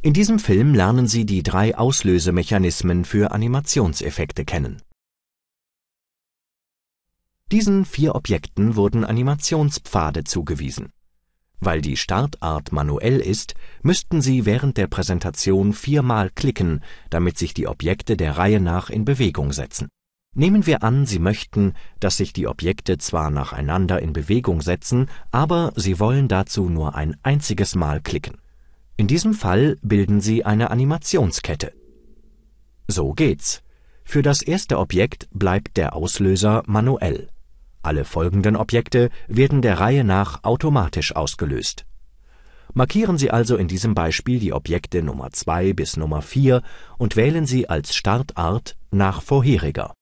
In diesem Film lernen sie die drei Auslösemechanismen für Animationseffekte kennen. Diesen vier Objekten wurden Animationspfade zugewiesen. Weil die Startart manuell ist, müssten Sie während der Präsentation viermal klicken, damit sich die Objekte der Reihe nach in Bewegung setzen. Nehmen wir an, Sie möchten, dass sich die Objekte zwar nacheinander in Bewegung setzen, aber Sie wollen dazu nur ein einziges Mal klicken in diesem Fall bilden sie eine Animationskette. So geht's. Für das erste Objekt bleibt der Auslöser manuell. Alle folgenden Objekte werden der Reihe nach automatisch ausgelöst. Markieren Sie also in diesem Beispiel die Objekte Nummer 2 bis Nummer 4 und wählen sie als Startart nach vorheriger.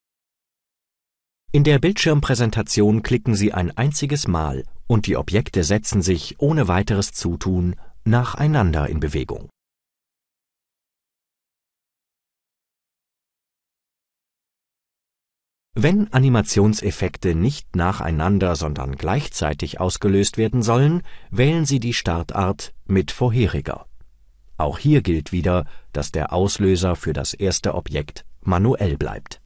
In der Bildschirmpräsentation klicken Sie ein einziges Mal und die Objekte setzen sich ohne weiteres Zutun nacheinander in Bewegung. Wenn Animationseffekte nicht nacheinander, sondern gleichzeitig ausgelöst werden sollen, wählen Sie die Startart mit vorheriger. Auch hier gilt wieder, dass der Auslöser für das erste Objekt manuell bleibt